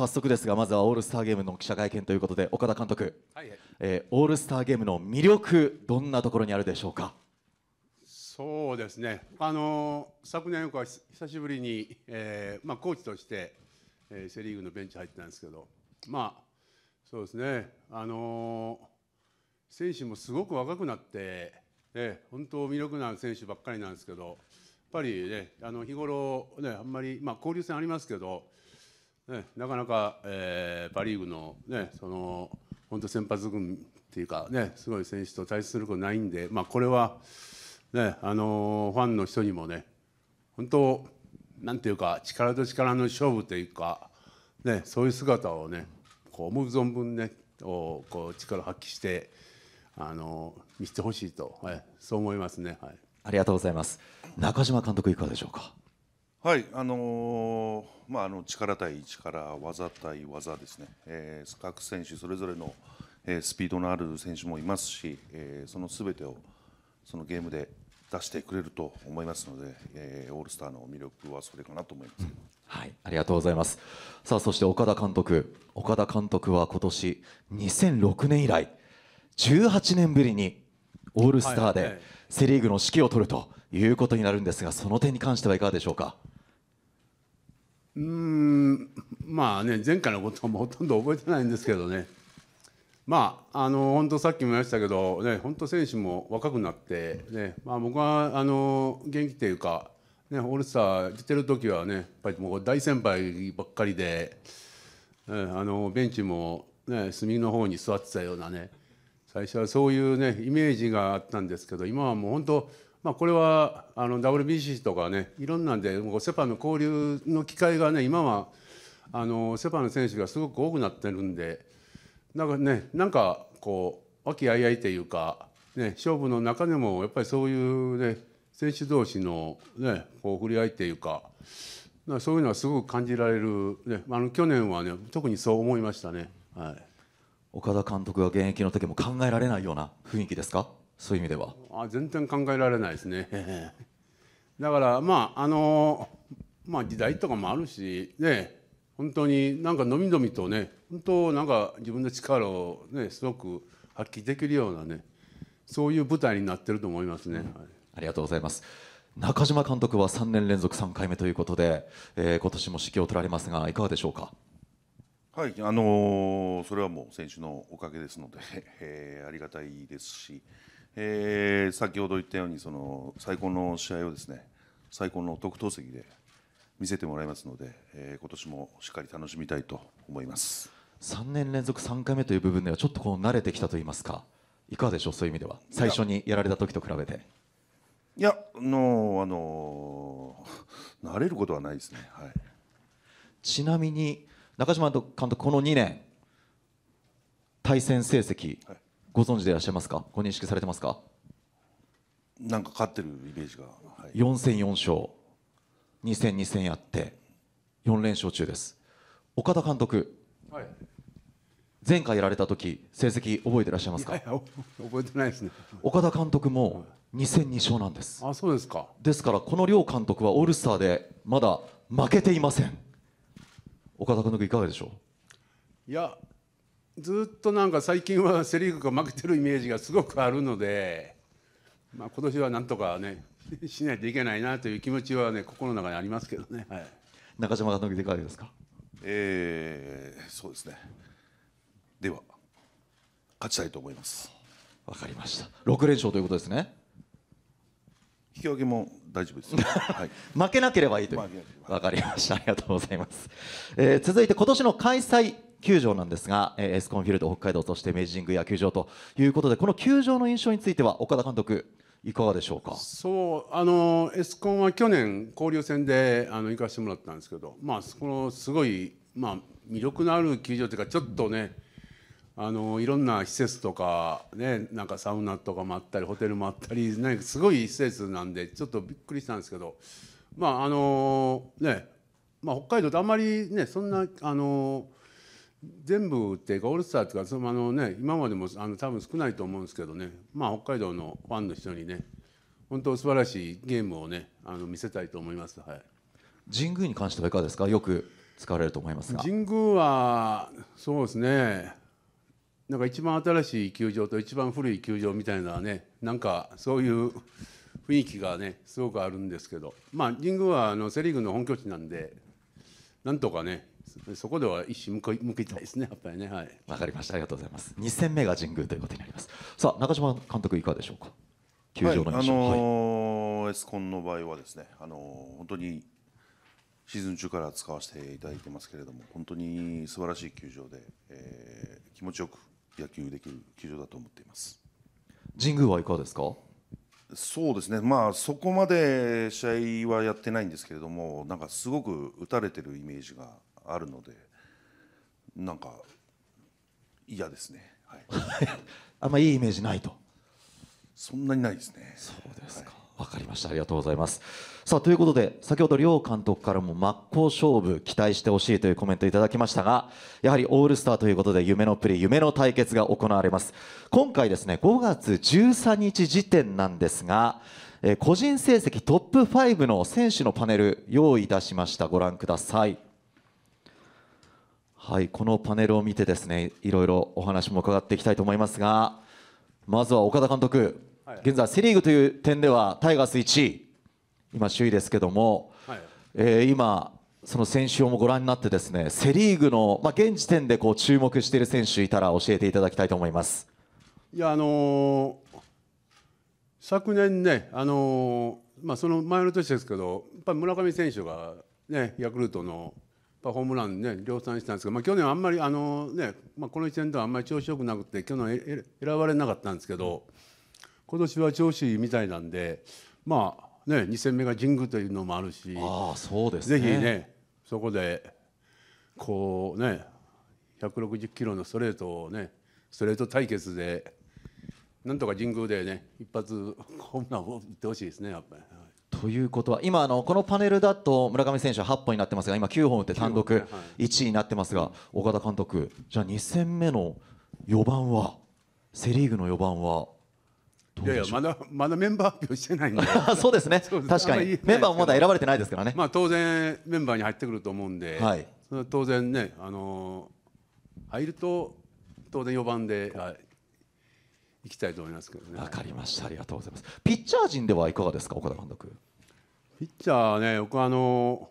早速ですがまずはオールスターゲームの記者会見ということで岡田監督、はいえー、オールスターゲームの魅力どんなところにあるでしょうかそうですね、あのー、昨年は久しぶりに、えーまあ、コーチとして、えー、セ・リーグのベンチ入ってたんですけど、まあ、そうですね、あのー、選手もすごく若くなって、ね、本当、魅力のある選手ばっかりなんですけど、やっぱりね、あの日頃ね、あんまり、まあ、交流戦ありますけど、ね、なかなか、えー、パ・リーグの,、ね、その本当先発軍っていうか、ね、すごい選手と対することないんで、まあ、これは、ねあのー、ファンの人にもね本当なんていうか力と力の勝負というか、ね、そういう姿をねこう思う存分ねをこう力を発揮して、あのー、見せてほしいと、はい、そう思いますね、はい。ありがとうございます中島監督いかがでしょうかはいあのー、まあ、あの力対力、技対技ですね、えー、各選手それぞれの、えー、スピードのある選手もいますし、えー、そのすべてをそのゲームで出してくれると思いますので、えー、オールスターの魅力はそれかなと思います、うん、はいありがとうございますさあそして岡田監督岡田監督は今年2006年以来18年ぶりにオールスターでセ・リーグの指揮を取るということになるんですがその点に関してはいかがでしょうか。うんまあね前回のこともほとんど覚えてないんですけどねまあ、あの本当さっきも言いましたけど、ね、本当選手も若くなって、ねまあ、僕はあの元気というか、ね、オールスター出てる時はねやっぱりもう大先輩ばっかりで、ね、あのベンチも、ね、隅の方に座ってたようなね最初はそういう、ね、イメージがあったんですけど今はもう本当まあ、これはあの WBC とかねいろんなんでもうセ・パの交流の機会がね今はあのセ・パの選手がすごく多くなってるんでなんかねなんかこう和気あいあいというか、ね、勝負の中でもやっぱりそういうね選手同士の、ね、こう振り合いというかかそういうのはすごく感じられる、ね、あの去年はね特にそう思いましたね。はい岡田監督が現役の時も考えられないような雰囲気ですかそういう意味ではあ全然考えられないですね だからまああのまあ時代とかもあるしね本当になんかのみのみとね本当なんか自分の力をねすごく発揮できるようなねそういう舞台になってると思いますね、はい、ありがとうございます中島監督は3年連続3回目ということで、えー、今年も指揮を取られますがいかがでしょうかはい、あのー、それはもう選手のおかげですので、えー、ありがたいですし、えー、先ほど言ったようにその最高の試合をですね最高の特等席で見せてもらいますので、えー、今年もしっかり楽しみたいと思います3年連続3回目という部分ではちょっとこう慣れてきたといいますかいかがでしょうそういう意味では最初にやられた時と比べていやのあの慣れることはないですね、はい、ちなみに中島監督この2年対戦成績、はいご存知でいらっしゃいますかご認識されてますかなんか勝ってるイメージが、はい、4戦4勝2戦2戦やって4連勝中です岡田監督、はい、前回やられた時成績覚えてらっしゃいますか覚えてないですね岡田監督も2戦2勝なんですあそうですかですからこの両監督はオールスターでまだ負けていません岡田監督いかがでしょういやずっとなんか最近はセ・リーグが負けてるイメージがすごくあるので、まあ今年はなんとかね、しないといけないなという気持ちはね、心の中にありますけどね。はい、中島監督、いかがですか、えー、そうですね、では、勝ちたいと思います。わかりました、6連勝ということですね。引き分けも大丈夫です、はい、負けなければいいという、わかりました、ありがとうございます。えー、続いて今年の開催球場なんですが、えー、エスコンフィールド北海道そして明治神宮野球場ということでこの球場の印象については岡田監督いかがでしょうかそうあのエスコンは去年交流戦であの行かせてもらったんですけど、まあ、このすごい、まあ、魅力のある球場というかちょっとねあのいろんな施設とか,、ね、なんかサウナとかもあったりホテルもあったりなんかすごい施設なんでちょっとびっくりしたんですけど、まああのねまあ、北海道ってあんまり、ね、そんな、あの全部っていうかオールスターっていうかそのあの、ね、今までもあの多分少ないと思うんですけどね、まあ、北海道のファンの人にね本当素晴らしいゲームをねあの見せたいと思います、はい、神宮に関してはいかがですかよく使われると思いますが神宮はそうですねなんか一番新しい球場と一番古い球場みたいなねなんかそういう雰囲気がねすごくあるんですけど、まあ、神宮はあのセ・リーグの本拠地なんでなんとかねそこでは一矢向きたいですね、やっぱりね。はい。わかりました。ありがとうございます。2戦目が神宮ということになります。さあ、中島監督いかがでしょうか。球場の、はい、あのーはい、エスコンの場合はですね、あのー、本当に。シーズン中から使わせていただいてますけれども、本当に素晴らしい球場で、えー、気持ちよく野球できる球場だと思っています。神宮はいかがですか。そうですね、まあ、そこまで試合はやってないんですけれども、なんかすごく打たれてるイメージがあるのでなんか嫌ですね、はい、あんまいいイメージないとそんなにないですねそうですか、はい、かりましたありがとうございますさあということで先ほど両監督からも真っ向勝負期待してほしいというコメントいただきましたがやはりオールスターということで夢のプレー夢の対決が行われます今回ですね5月13日時点なんですがえ個人成績トップ5の選手のパネル用意いたしましたご覧くださいはいこのパネルを見てですねいろいろお話も伺っていきたいと思いますがまずは岡田監督、はい、現在セ・リーグという点ではタイガース1位今首位ですけども、はい、えー、今その選手をもご覧になってですねセ・リーグの、まあ、現時点でこう注目している選手いたら教えていただきたいと思います。いやあのー、昨年ね、あのー、まあ、その前の年ですけどやっぱり村上選手が、ね、ヤクルトのホームランね量産したんですが、まあ、去年あんまりあのね、まあ、この1年とはあんまり調子よくなくて去年選ばれなかったんですけど今年は調子いいみたいなんで、まあね、2戦目が神宮というのもあるしあそうです、ね、ぜひねそこでこうね160キロのストレートをねストレート対決でなんとか神宮でね一発ホームランを打ってほしいですねやっぱり。ということは今あのこのパネルだと村上選手は8本になってますが今9本打って単独1位になってますが岡田監督じゃあ2戦目の4番はセ・リーグの4番はいやいやまだまだメンバー発表してないんで そうですね 確かにメンバーもまだ選ばれてないですからねまあ当然メンバーに入ってくると思うんで、はい、それは当然ねあのー、入ると当然4番で行きたいと思いますけどねわかりましたありがとうございますピッチャー陣ではいかがですか岡田監督ピッチャーね、僕あの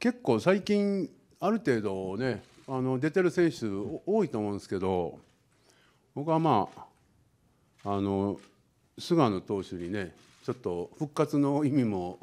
結構最近ある程度ね、あの出てる選手多いと思うんですけど、僕はまああの菅野投手にね、ちょっと復活の意味も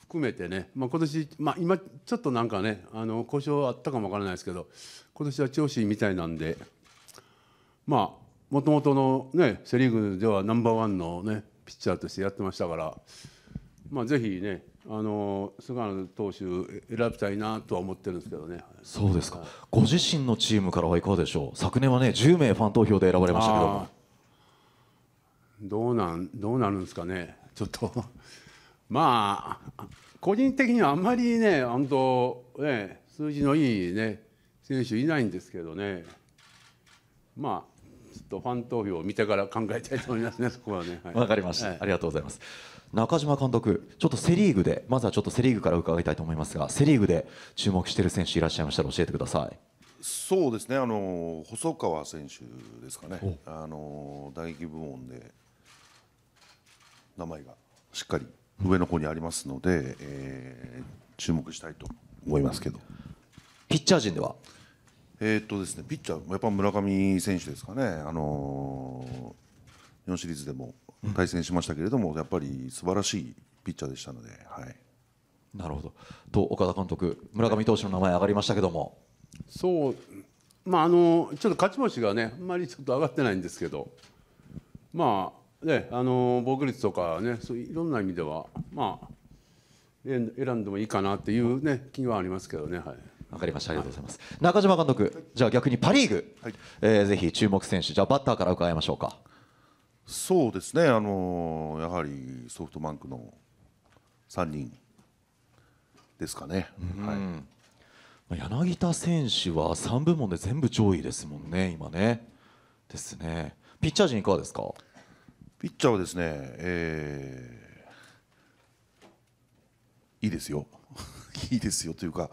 含めてね、まあ、今年、まあ、今ちょっとなんかねあの故障あったかもわからないですけど今年は調子いいみたいなんでまあもともとの、ね、セ・リーグではナンバーワンの、ね、ピッチャーとしてやってましたからまあ、ぜひね、あの菅野投手選びたいなとは思ってるんですけどね。そうですか。ご自身のチームからはいかがでしょう。昨年はね、10名ファン投票で選ばれましたけど。どうなんどうなるんですかね。ちょっと まあ個人的にはあんまりね、本当ね数字のいいね選手いないんですけどね。まあちょっとファン投票を見てから考えたいと思いますね、そこはね。わ、はい、かりました、はい、ありがとうございます。中島監督、ちょっとセ・リーグで、まずはちょっとセ・リーグから伺いたいと思いますが、セ・リーグで注目している選手いらっしゃいましたら教えてください。そうですね、あの細川選手ですかね、あの打撃部門で名前がしっかり上の方にありますので、えー、注目したいと思いますけど。ピッチャー陣ではえー、っとですね、ピッチャー、やっぱ村上選手ですかね、あのー、4シリーズでも対戦しましたけれども、うん、やっぱり素晴らしいピッチャーでしたので、はい、なるほどと岡田監督、村上投手の名前上がりましたけども。そうまあ、あのちょっと勝ち星がねあんまりちょっと上がってないんですけど、まあね、あの防御率とか、ね、そういろんな意味では、まあ、選んでもいいかなっていう、ね、気はありますけどね。はいわかりました。ありがとうございます。中島監督、じゃあ逆にパリーグ、はい、えー、ぜひ注目選手、じゃあバッターから伺いましょうか。そうですね。あのー、やはりソフトバンクの三人ですかね。はい。柳田選手は3部門で全部上位ですもんね、今ね。ですね。ピッチャー陣いかがですかピッチャーはですね、えー、いいですよ、いいですよというか、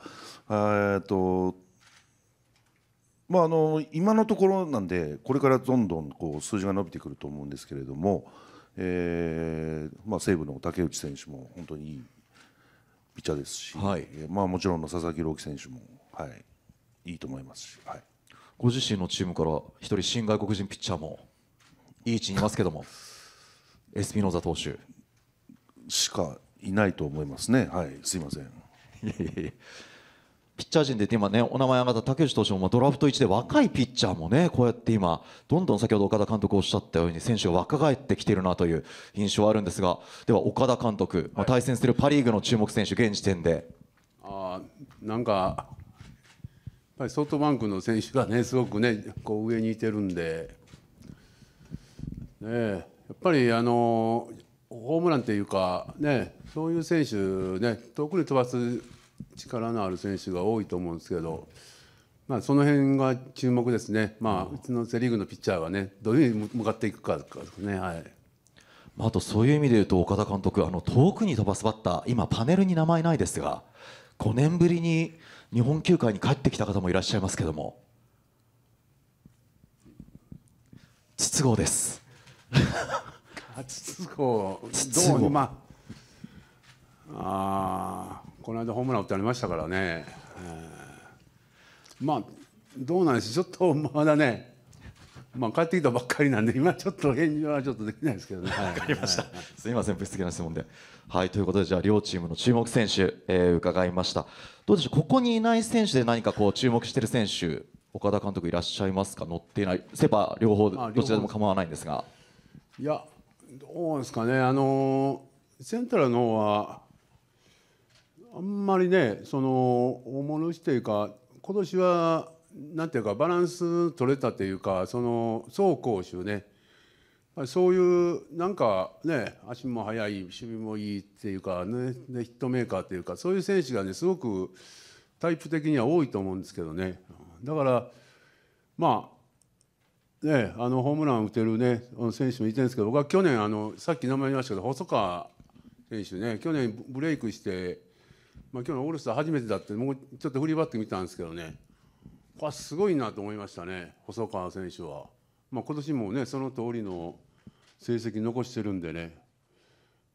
えっとまあ、あの今のところなんでこれからどんどんこう数字が伸びてくると思うんですけれども、えーまあ、西武の竹内選手も本当にいいピッチャーですし、はいまあ、もちろんの佐々木朗希選手も、はい、いいと思いますし、はい、ご自身のチームから一人新外国人ピッチャーもいい位置にいますけども エスピノザ投手しかいないと思いますね、はい、すいません。いやいやいやピッチャー陣で今ねお名前挙がった竹内投手もドラフト1で若いピッチャーもねこうやって今どんどん先ほど岡田監督おっしゃったように選手が若返ってきているなという印象はあるんですがでは岡田監督、まあ、対戦するパ・リーグの注目選手現時点で。あなんかやっぱりソフトバンクの選手がねすごくねこう上にいてるんで、ね、やっぱりあのホームランというか、ね、そういう選手、ね、遠くに飛ばす力のある選手が多いと思うんですけど、まあ、その辺が注目ですね、まあ、うちのセ・リーグのピッチャーが、ね、どういうふうに向かっていくかですね。はいあとそういう意味で言うと岡田監督あの遠くに飛ばすバッター今パネルに名前ないですが5年ぶりに日本球界に帰ってきた方もいらっしゃいますけども筒香です筒香どうまああこの間ホームラン打ってありましたからね、えー、まあどうなんでしょうちょっとまだねまあ帰ってきたばっかりなんで今ちょっと返事はちょっとできないですけどね。わかりました。はい、すみませんぶしつけな質問で。はいということでじゃあ両チームの注目選手、えー、伺いました。どうでしょうここにいない選手で何かこう注目している選手岡田監督いらっしゃいますか乗っていないセパ両方どちらでも構わないんですが。いやどうですかねあのセントラルの方はあんまりねその大物しというか今年はなんていうかバランス取れたというかその走攻守ねそういうなんかね足も速い守備もいいっていうかねヒットメーカーというかそういう選手がねすごくタイプ的には多いと思うんですけどねだからまあねあのホームラン打てるね選手もいてるんですけど僕は去年あのさっき名前言いましたけど細川選手ね去年ブレイクしてまあ、今日のオールスター初めてだってもうちょっと振りばバッみ見たんですけどねこれすごいなと思いましたね細川選手は、まあ、今年もねその通りの成績残してるんでね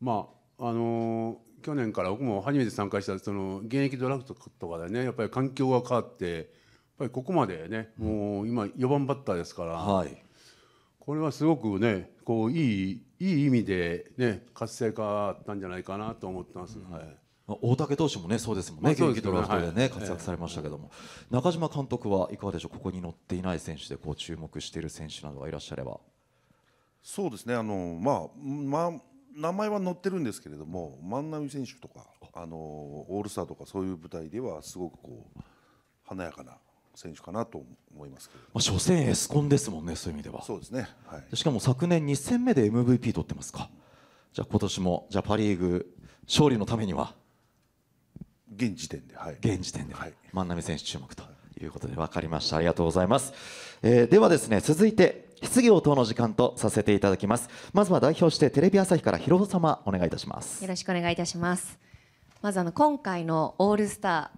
まああのー、去年から僕も初めて参加したその現役ドラフトとかでねやっぱり環境が変わってやっぱりここまでね、もう今4番バッターですから、はい、これはすごくねこういいいい意味で、ね、活性化あったんじゃないかなと思ってます。うん、はい大竹投手もねそうですもんね、現役ドラフトでね、活躍されましたけども、中島監督はいかがでしょう、ここに乗っていない選手でこう注目している選手などがいらっしゃれば。そうですねあの、まあま名前は載ってるんですけれども万波選手とかあのオールスターとかそういう舞台ではすごくこう華やかな選手かなと思いますけど、まあ、初戦エスコンですもんね、そういう意味では。そうですね、はい、しかも昨年2戦目で MVP 取ってますか、じゃあ今年もじゃあパ・リーグ勝利のためには。現時点ではい現時点で、はい、万波選手注目ということで分かりましたありがとうございます、えー、ではですね続いて質疑応答の時間とさせていただきますまずは代表してテレビ朝日から広尾様お願いいたしますよろしくお願いいたしますまずあの今回のオールスタ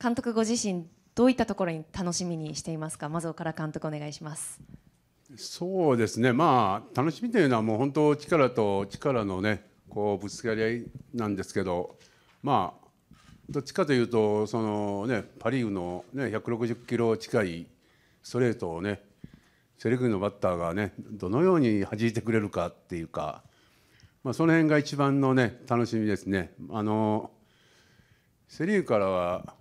ー監督ご自身どういったところに楽しみにしていますかまず岡田監督お願いしますそうですねまあ楽しみというのはもう本当力と力のねこうぶつかり合いなんですけどまあどっちかというとその、ね、パ・リーグの、ね、160キロ近いストレートをねセ・リーグのバッターがねどのように弾いてくれるかっていうか、まあ、その辺が一番の、ね、楽しみですね。あのセ・リーグからは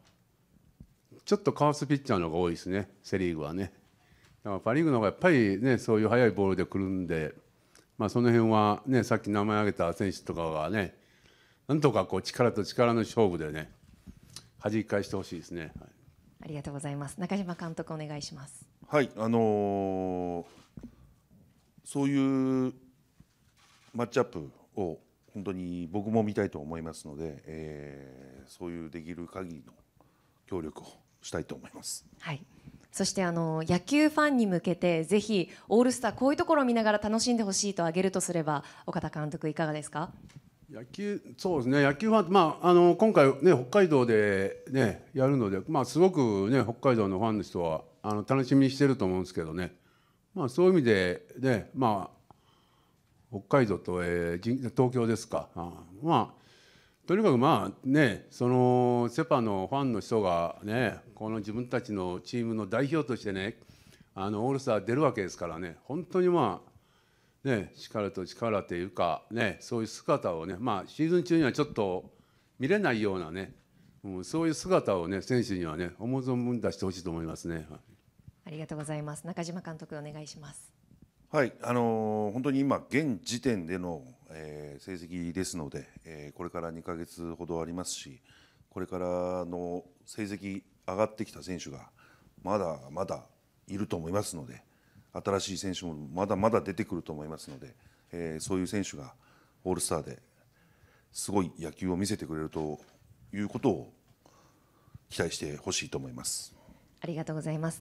ちょっとかわすピッチャーの方が多いですね、セ・リーグはね。だからパ・リーグの方がやっぱりね、そういう速いボールでくるんで、まあ、その辺はね、さっき名前挙げた選手とかがね、なんとかこう力と力の勝負でね、弾き返してほしいですね、はい、ありがとうございます中島監督お願いしますはいあのー、そういうマッチアップを本当に僕も見たいと思いますので、えー、そういうできる限りの協力をしたいと思います。はいそしてあの野球ファンに向けてぜひオールスターこういうところを見ながら楽しんでほしいと挙げるとすれば岡田監督いかがですか野球そうですね野球は、まあ、あの今回、ね、北海道で、ね、やるので、まあ、すごく、ね、北海道のファンの人はあの楽しみにしてると思うんですけどね、まあ、そういう意味で、ねまあ、北海道と、えー、東京ですか、あまあ、とにかく、まあね、そのセ・パのファンの人が、ね、この自分たちのチームの代表として、ね、あのオールスター出るわけですからね本当に、まあね、力と力というか、ね、そういう姿をね、まあ、シーズン中にはちょっと見れないようなね、うん、そういう姿をね、選手にはね、思う存分出してほしいと思いますね。ありがとうございます。中島監督、お願いします。はい、あのー、本当に今、現時点での、えー、成績ですので、えー、これから2か月ほどありますし、これからの成績上がってきた選手が、まだまだいると思いますので、新しい選手もまだまだ出てくると思いますので、えー、そういう選手がオールスターですごい野球を見せてくれるということを期待してほしいと思います。ありがとうございます。